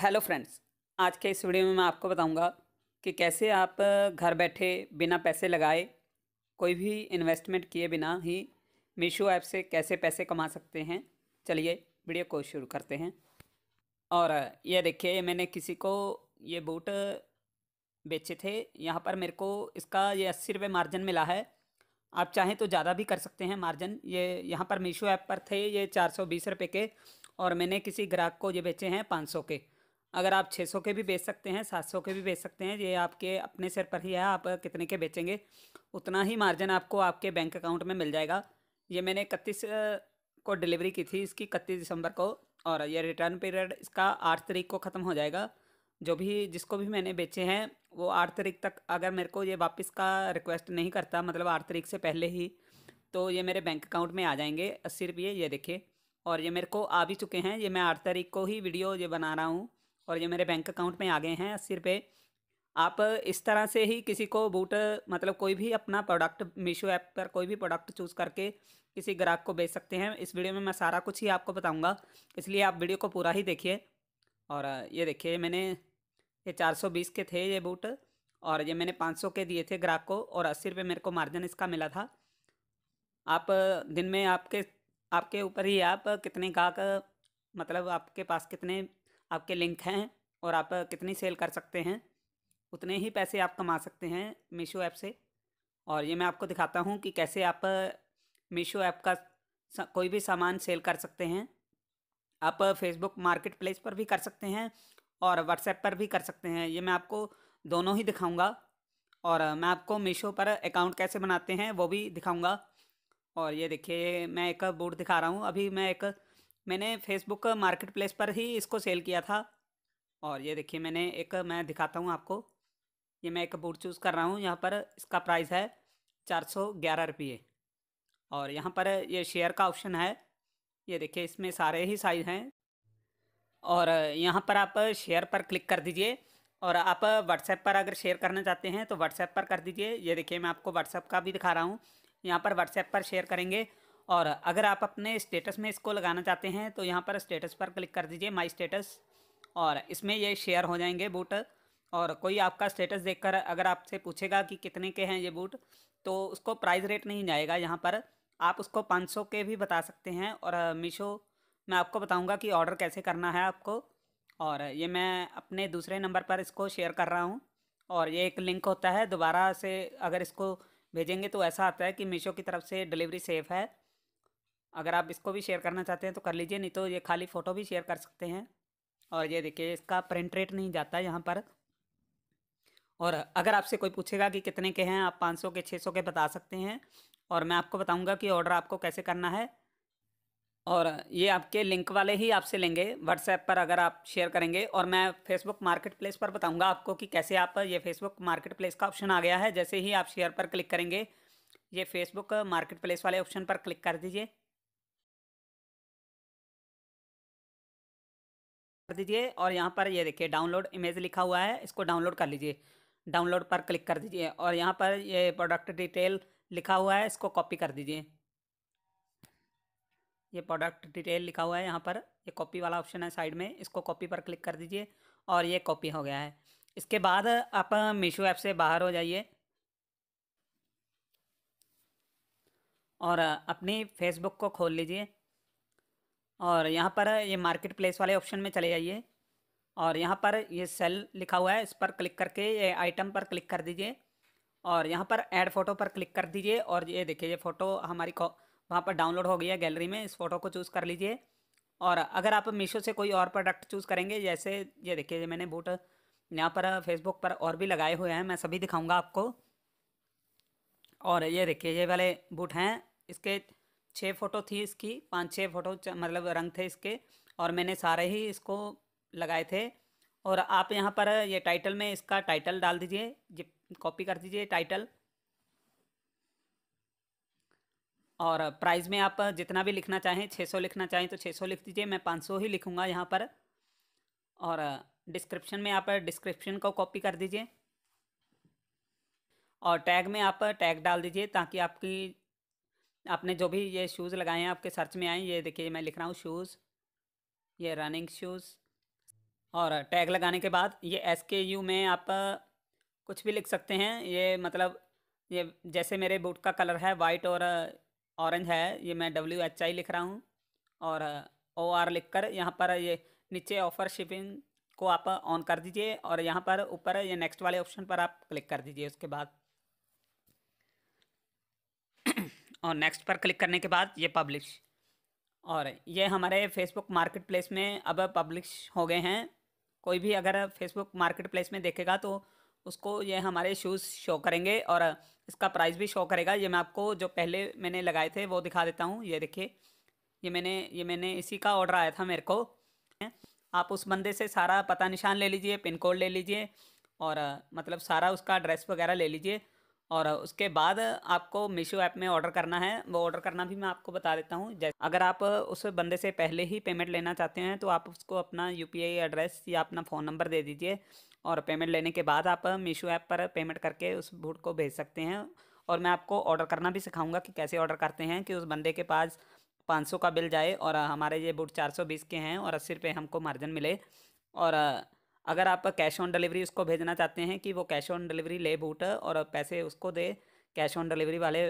hello friends आज के इस वीडियो में मैं आपको बताऊंगा कि कैसे आप घर बैठे बिना पैसे लगाए कोई भी इन्वेस्टमेंट किए बिना ही मीशो ऐप से कैसे पैसे कमा सकते हैं चलिए वीडियो को शुरू करते हैं और ये देखिए मैंने किसी को ये बूट बेचे थे यहाँ पर मेरे को इसका ये अस्सी रुपये मार्जिन मिला है आप चाहें तो ज़्यादा भी कर सकते हैं मार्जिन ये यहाँ पर मीशो ऐप पर थे ये चार सौ बीस रुपये के और मैंने किसी ग्राहक को ये बेचे हैं पाँच सौ के अगर आप 600 के भी बेच सकते हैं 700 के भी बेच सकते हैं ये आपके अपने सिर पर ही है आप कितने के बेचेंगे उतना ही मार्जिन आपको आपके बैंक अकाउंट में मिल जाएगा ये मैंने इकतीस को डिलीवरी की थी इसकी इकतीस दिसंबर को और ये रिटर्न पीरियड इसका आठ तारीख को ख़त्म हो जाएगा जो भी जिसको भी मैंने बेचे हैं वो आठ तारीख तक अगर मेरे को ये वापस का रिक्वेस्ट नहीं करता मतलब आठ तारीख से पहले ही तो ये मेरे बैंक अकाउंट में आ जाएंगे अस्सी रुपये ये देखिए और ये मेरे को आ भी चुके हैं ये मैं आठ तारीख को ही वीडियो ये बना रहा हूँ और ये मेरे बैंक अकाउंट में आ गए हैं अस्सी रुपये आप इस तरह से ही किसी को बूट मतलब कोई भी अपना प्रोडक्ट मीशो ऐप पर कोई भी प्रोडक्ट चूज़ करके किसी ग्राहक को बेच सकते हैं इस वीडियो में मैं सारा कुछ ही आपको बताऊंगा इसलिए आप वीडियो को पूरा ही देखिए और ये देखिए मैंने ये बीस के थे ये बूट और ये मैंने 500 के दिए थे ग्राहक को और अस्सी रुपये मेरे को मार्जिन इसका मिला था आप दिन में आपके आपके ऊपर ही आप कितने ग्राहक मतलब आपके पास कितने आपके लिंक हैं और आप कितनी सेल कर सकते हैं उतने ही पैसे आप कमा सकते हैं मीशो ऐप से और ये मैं आपको दिखाता हूँ कि कैसे आप मीशो ऐप का कोई भी सामान सेल कर सकते हैं आप फेसबुक मार्केट प्लेस पर भी कर सकते हैं और व्हाट्सएप पर भी कर सकते हैं ये मैं आपको दोनों ही दिखाऊंगा और मैं आपको मीशो पर अकाउंट कैसे बनाते हैं वो भी दिखाऊंगा और ये देखिए मैं एक बूट दिखा रहा हूँ अभी मैं एक मैंने फेसबुक मार्केट प्लेस पर ही इसको सेल किया था और ये देखिए मैंने एक मैं दिखाता हूँ आपको ये मैं एक बूट चूज़ कर रहा हूँ यहाँ पर इसका प्राइस है चार सौ ग्यारह रुपये और यहाँ पर ये शेयर का ऑप्शन है ये देखिए इसमें सारे ही साइज हैं और यहाँ पर आप शेयर पर क्लिक कर दीजिए और आप व्हाट्सएप पर अगर शेयर करना चाहते हैं तो व्हाट्सएप पर कर दीजिए ये देखिए मैं आपको व्हाट्सएप का भी दिखा रहा हूँ यहाँ पर व्हाट्सएप पर शेयर करेंगे और अगर आप अपने स्टेटस में इसको लगाना चाहते हैं तो यहाँ पर स्टेटस पर क्लिक कर दीजिए माई स्टेटस और इसमें ये शेयर हो जाएंगे बूट और कोई आपका स्टेटस देखकर अगर आपसे पूछेगा कि कितने के हैं ये बूट तो उसको प्राइस रेट नहीं जाएगा यहाँ पर आप उसको 500 के भी बता सकते हैं और मीशो मैं आपको बताऊंगा कि ऑर्डर कैसे करना है आपको और ये मैं अपने दूसरे नंबर पर इसको शेयर कर रहा हूँ और ये एक लिंक होता है दोबारा से अगर इसको भेजेंगे तो ऐसा आता है कि मीशो की तरफ से डिलीवरी सेफ़ है अगर आप इसको भी शेयर करना चाहते हैं तो कर लीजिए नहीं तो ये खाली फ़ोटो भी शेयर कर सकते हैं और ये देखिए इसका प्रिंट रेट नहीं जाता यहाँ पर और अगर आपसे कोई पूछेगा कि कितने के हैं आप पाँच के छः के बता सकते हैं और मैं आपको बताऊँगा कि ऑर्डर आपको कैसे करना है और ये आपके लिंक वाले ही आपसे लेंगे व्हाट्सएप पर अगर आप शेयर करेंगे और मैं फेसबुक मार्केट प्लेस पर बताऊंगा आपको कि कैसे आप ये फेसबुक मार्केट प्लेस का ऑप्शन आ गया है जैसे ही आप शेयर पर क्लिक करेंगे ये फेसबुक मार्केट प्लेस वाले ऑप्शन पर क्लिक कर दीजिए कर दीजिए और यहाँ पर ये देखिए डाउनलोड इमेज लिखा हुआ है इसको डाउनलोड कर लीजिए डाउनलोड पर क्लिक कर दीजिए और यहाँ पर ये प्रोडक्ट डिटेल लिखा हुआ है इसको कॉपी कर दीजिए ये प्रोडक्ट डिटेल लिखा हुआ है यहाँ पर ये कॉपी वाला ऑप्शन है साइड में इसको कॉपी पर क्लिक कर दीजिए और ये कॉपी हो गया है इसके बाद आप मीशो ऐप से बाहर हो जाइए और अपनी फेसबुक को खोल लीजिए और यहाँ पर ये मार्केट प्लेस वाले ऑप्शन में चले जाइए और यहाँ पर ये सेल लिखा हुआ है इस पर क्लिक करके ये आइटम पर क्लिक कर दीजिए और यहाँ पर ऐड फ़ोटो पर क्लिक कर दीजिए और ये देखिए ये फ़ोटो हमारी वहाँ पर डाउनलोड हो गई है गैलरी में इस फ़ोटो को चूज़ कर लीजिए और अगर आप मीशो से कोई और प्रोडक्ट चूज़ करेंगे जैसे ये देखिए मैंने बूट यहाँ पर फेसबुक पर और भी लगाए हुए हैं मैं सभी दिखाऊँगा आपको और ये देखिए ये वाले बूट हैं इसके छः फ़ोटो थी इसकी पाँच छः फ़ोटो मतलब रंग थे इसके और मैंने सारे ही इसको लगाए थे और आप यहाँ पर ये टाइटल में इसका टाइटल डाल दीजिए ये कॉपी कर दीजिए टाइटल और प्राइस में आप जितना भी लिखना चाहें छः सौ लिखना चाहें तो छः सौ लिख दीजिए मैं पाँच सौ ही लिखूँगा यहाँ पर और डिस्क्रिप्शन में आप डिस्क्रिप्शन को कॉपी कर दीजिए और टैग में आप टैग डाल दीजिए ताकि आपकी आपने जो भी ये शूज़ लगाए हैं आपके सर्च में आए ये देखिए मैं लिख रहा हूँ शूज़ ये रनिंग शूज़ और टैग लगाने के बाद ये एस के यू में आप कुछ भी लिख सकते हैं ये मतलब ये जैसे मेरे बूट का कलर है वाइट और ऑरेंज है ये मैं डब्ल्यू एच आई लिख रहा हूँ और ओ आर लिख कर यहाँ पर ये नीचे ऑफ़र शिपिंग को आप ऑन कर दीजिए और यहाँ पर ऊपर ये नेक्स्ट वाले ऑप्शन पर आप क्लिक कर दीजिए उसके बाद और नेक्स्ट पर क्लिक करने के बाद ये पब्लिश और ये हमारे फेसबुक मार्केट प्लेस में अब पब्लिश हो गए हैं कोई भी अगर फेसबुक मार्केट प्लेस में देखेगा तो उसको ये हमारे शूज़ शो करेंगे और इसका प्राइस भी शो करेगा ये मैं आपको जो पहले मैंने लगाए थे वो दिखा देता हूँ ये देखिए ये मैंने ये मैंने इसी का ऑर्डर आया था मेरे को आप उस बंदे से सारा पता निशान ले लीजिए पिन कोड ले लीजिए और मतलब सारा उसका एड्रेस वगैरह ले लीजिए और उसके बाद आपको मीशो ऐप में ऑर्डर करना है वो ऑर्डर करना भी मैं आपको बता देता हूँ जैसे अगर आप उस बंदे से पहले ही पेमेंट लेना चाहते हैं तो आप उसको अपना यू एड्रेस या अपना फ़ोन नंबर दे दीजिए और पेमेंट लेने के बाद आप मीशो ऐप पर पेमेंट करके उस बूट को भेज सकते हैं और मैं आपको ऑर्डर करना भी सिखाऊंगा कि कैसे ऑर्डर करते हैं कि उस बंदे के पास 500 का बिल जाए और हमारे ये बूट 420 के हैं और अस्सी रुपये हमको मार्जिन मिले और अगर आप कैश ऑन डिलीवरी उसको भेजना चाहते हैं कि वो कैश ऑन डिलीवरी ले बूट और पैसे उसको दे कैश ऑन डिलीवरी वाले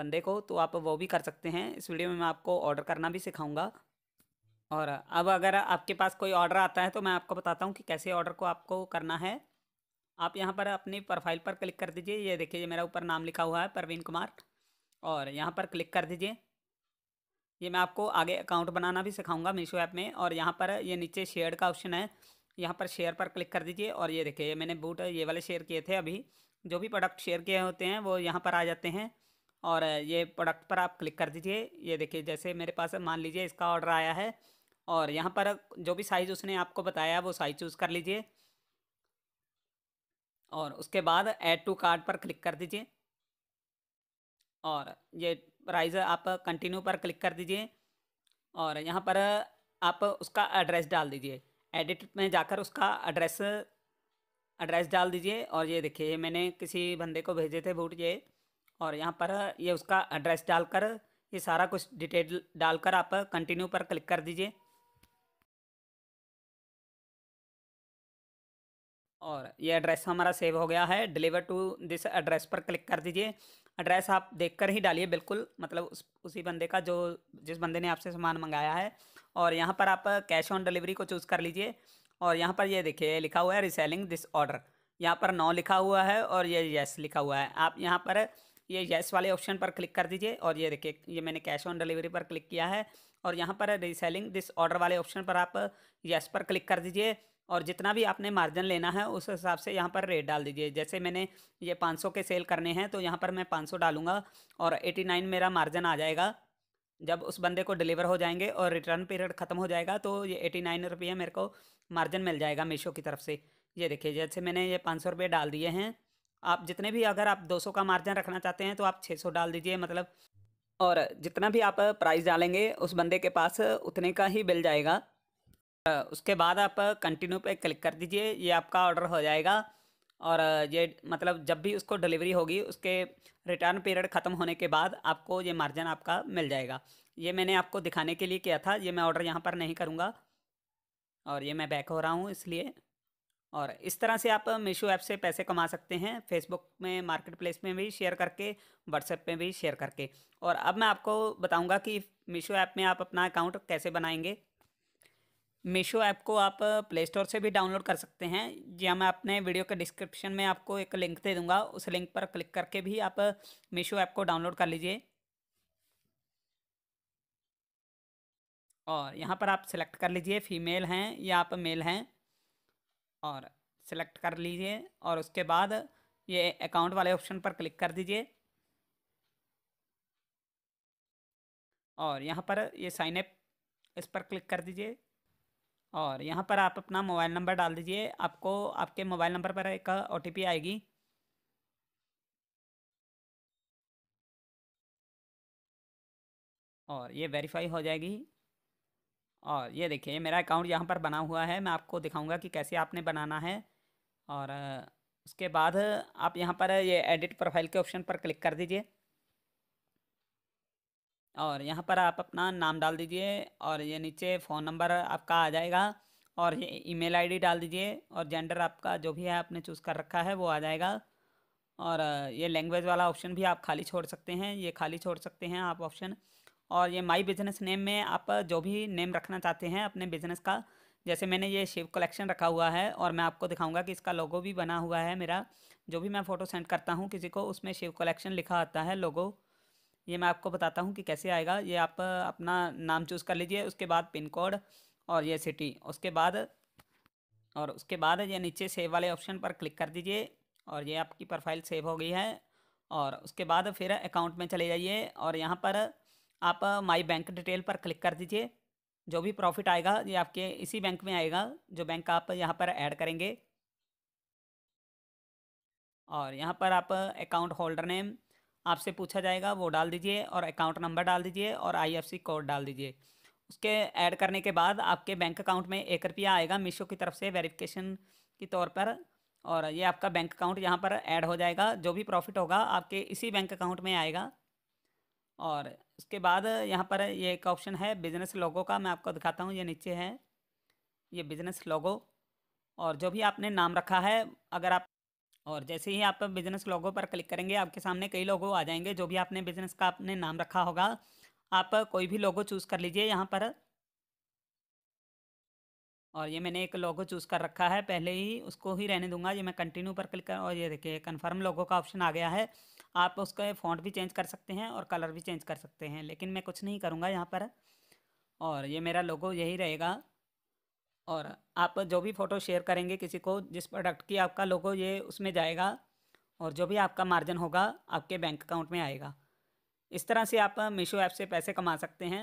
बंदे को तो आप वो भी कर सकते हैं इस वीडियो में मैं आपको ऑर्डर करना भी सिखाऊंगा और अब अगर आपके पास कोई ऑर्डर आता है तो मैं आपको बताता हूँ कि कैसे ऑर्डर को आपको करना है आप यहाँ पर अपनी प्रोफाइल पर क्लिक कर दीजिए ये देखिए ये मेरा ऊपर नाम लिखा हुआ है परवीन कुमार और यहाँ पर क्लिक कर दीजिए ये मैं आपको आगे अकाउंट बनाना भी सिखाऊंगा मीशो ऐप में और यहाँ पर ये नीचे शेयर का ऑप्शन है यहाँ पर शेयर पर क्लिक कर दीजिए और ये देखिए ये मैंने बूट ये वाले शेयर किए थे अभी जो भी प्रोडक्ट शेयर किए होते हैं वो यहाँ पर आ जाते हैं और ये प्रोडक्ट पर आप क्लिक कर दीजिए ये देखिए जैसे मेरे पास मान लीजिए इसका ऑर्डर आया है और यहाँ पर जो भी साइज़ उसने आपको बताया वो साइज़ चूज़ कर लीजिए और उसके बाद ऐड टू कार्ड पर क्लिक कर दीजिए और ये प्राइज़ आप कंटिन्यू पर क्लिक कर दीजिए और यहाँ पर आप उसका एड्रेस डाल दीजिए एडिट में जाकर उसका एड्रेस एड्रेस डाल दीजिए और ये देखिए ये मैंने किसी बंदे को भेजे थे बूट ये और यहाँ पर ये उसका एड्रेस डालकर ये सारा कुछ डिटेल डालकर आप कंटिन्यू पर क्लिक कर दीजिए और ये एड्रेस हमारा सेव हो गया है डिलीवर टू दिस एड्रेस पर क्लिक कर दीजिए एड्रेस आप देखकर ही डालिए बिल्कुल मतलब उस उसी बंदे का जो जिस बंदे ने आपसे सामान मंगाया है और यहाँ पर आप कैश ऑन डिलीवरी को चूज़ कर लीजिए और यहाँ पर ये देखिए लिखा हुआ है रिसेलिंग दिस ऑर्डर यहाँ पर नौ लिखा हुआ है और ये येस लिखा हुआ है आप यहाँ पर ये येस वाले ऑप्शन पर क्लिक कर दीजिए और ये देखिए ये मैंने कैश ऑन डिलीवरी पर क्लिक किया है और यहाँ पर रिसेलिंग दिस ऑर्डर वाले ऑप्शन पर आप येस पर क्लिक कर दीजिए और जितना भी आपने मार्जिन लेना है उस हिसाब से यहाँ पर रेट डाल दीजिए जैसे मैंने ये 500 के सेल करने हैं तो यहाँ पर मैं 500 डालूंगा और 89 मेरा मार्जिन आ जाएगा जब उस बंदे को डिलीवर हो जाएंगे और रिटर्न पीरियड ख़त्म हो जाएगा तो ये एटी नाइन रुपये मेरे को मार्जिन मिल जाएगा मीशो की तरफ से ये देखिए जैसे मैंने ये पाँच सौ रुपये डाल दिए हैं आप जितने भी अगर आप दो सौ का मार्जिन रखना चाहते हैं तो आप छः सौ डाल दीजिए मतलब और जितना भी आप प्राइस डालेंगे उस बंदे के पास उतने का ही बिल जाएगा उसके बाद आप कंटिन्यू पर क्लिक कर दीजिए ये आपका ऑर्डर हो जाएगा और ये मतलब जब भी उसको डिलीवरी होगी उसके रिटर्न पीरियड ख़त्म होने के बाद आपको ये मार्जिन आपका मिल जाएगा ये मैंने आपको दिखाने के लिए किया था ये मैं ऑर्डर यहाँ पर नहीं करूँगा और ये मैं बैक हो रहा हूँ इसलिए और इस तरह से आप मीशो ऐप से पैसे कमा सकते हैं फेसबुक में मार्केट प्लेस में भी शेयर करके व्हाट्सएप में भी शेयर करके और अब मैं आपको बताऊँगा कि मीशो ऐप में आप अपना अकाउंट कैसे बनाएंगे मीशो ऐप को आप प्ले स्टोर से भी डाउनलोड कर सकते हैं या मैं अपने वीडियो के डिस्क्रिप्शन में आपको एक लिंक दे दूंगा उस लिंक पर क्लिक करके भी आप मीशो ऐप को डाउनलोड कर लीजिए और यहाँ पर आप सिलेक्ट कर लीजिए फीमेल हैं या आप मेल हैं और सिलेक्ट कर लीजिए और उसके बाद ये अकाउंट वाले ऑप्शन पर क्लिक कर दीजिए और यहाँ पर ये साइन अप इस पर क्लिक कर दीजिए और यहाँ पर आप अपना मोबाइल नंबर डाल दीजिए आपको आपके मोबाइल नंबर पर एक ओ आएगी और ये वेरीफाई हो जाएगी और ये देखिए मेरा अकाउंट यहाँ पर बना हुआ है मैं आपको दिखाऊंगा कि कैसे आपने बनाना है और उसके बाद आप यहाँ पर ये एडिट प्रोफाइल के ऑप्शन पर क्लिक कर दीजिए और यहाँ पर आप अपना नाम डाल दीजिए और ये नीचे फ़ोन नंबर आपका आ जाएगा और ये ईमेल आईडी डाल दीजिए और जेंडर आपका जो भी है आपने चूज़ कर रखा है वो आ जाएगा और ये लैंग्वेज वाला ऑप्शन भी आप खाली छोड़ सकते हैं ये खाली छोड़ सकते हैं आप ऑप्शन और ये माई बिजनेस नेम में आप जो भी नेम रखना चाहते हैं अपने बिजनेस का जैसे मैंने ये शिव कलेक्शन रखा हुआ है और मैं आपको दिखाऊंगा कि इसका लोगो भी बना हुआ है मेरा जो भी मैं फ़ोटो सेंड करता हूँ किसी को उसमें शिव कलेक्शन लिखा आता है लोगो ये मैं आपको बताता हूँ कि कैसे आएगा ये आप अपना नाम चूज़ कर लीजिए उसके बाद पिन कोड और ये सिटी उसके बाद और उसके बाद ये नीचे सेव वाले ऑप्शन पर क्लिक कर दीजिए और ये आपकी प्रोफाइल सेव हो गई है और उसके बाद फिर अकाउंट में चले जाइए और यहाँ पर आप माई बैंक डिटेल पर क्लिक कर दीजिए जो भी प्रॉफिट आएगा ये आपके इसी बैंक में आएगा जो बैंक आप यहाँ पर ऐड करेंगे और यहाँ पर आप अकाउंट होल्डर नेम आपसे पूछा जाएगा वो डाल दीजिए और अकाउंट नंबर डाल दीजिए और आई कोड डाल दीजिए उसके ऐड करने के बाद आपके बैंक अकाउंट में एक रुपया आएगा मीशो की तरफ से वेरिफिकेशन के तौर पर और ये आपका बैंक अकाउंट यहाँ पर ऐड हो जाएगा जो भी प्रॉफिट होगा आपके इसी बैंक अकाउंट में आएगा और उसके बाद यहाँ पर ये एक ऑप्शन है बिज़नेस लोगो का मैं आपको दिखाता हूँ ये नीचे है ये बिज़नेस लोगो और जो भी आपने नाम रखा है अगर आप और जैसे ही आप बिजनेस लोगो पर क्लिक करेंगे आपके सामने कई लोगों आ जाएंगे जो भी आपने बिजनेस का आपने नाम रखा होगा आप कोई भी लोगो चूज़ कर लीजिए यहाँ पर और ये मैंने एक लोगो चूज़ कर रखा है पहले ही उसको ही रहने दूंगा ये मैं कंटिन्यू पर क्लिक कर और ये देखिए कंफर्म लोगो का ऑप्शन आ गया है आप उसका फ़ॉन्ट भी चेंज कर सकते हैं और कलर भी चेंज कर सकते हैं लेकिन मैं कुछ नहीं करूँगा यहाँ पर और ये मेरा लोगो यही रहेगा और आप जो भी फ़ोटो शेयर करेंगे किसी को जिस प्रोडक्ट की आपका लोगो ये उसमें जाएगा और जो भी आपका मार्जिन होगा आपके बैंक अकाउंट में आएगा इस तरह से आप मीशो ऐप से पैसे कमा सकते हैं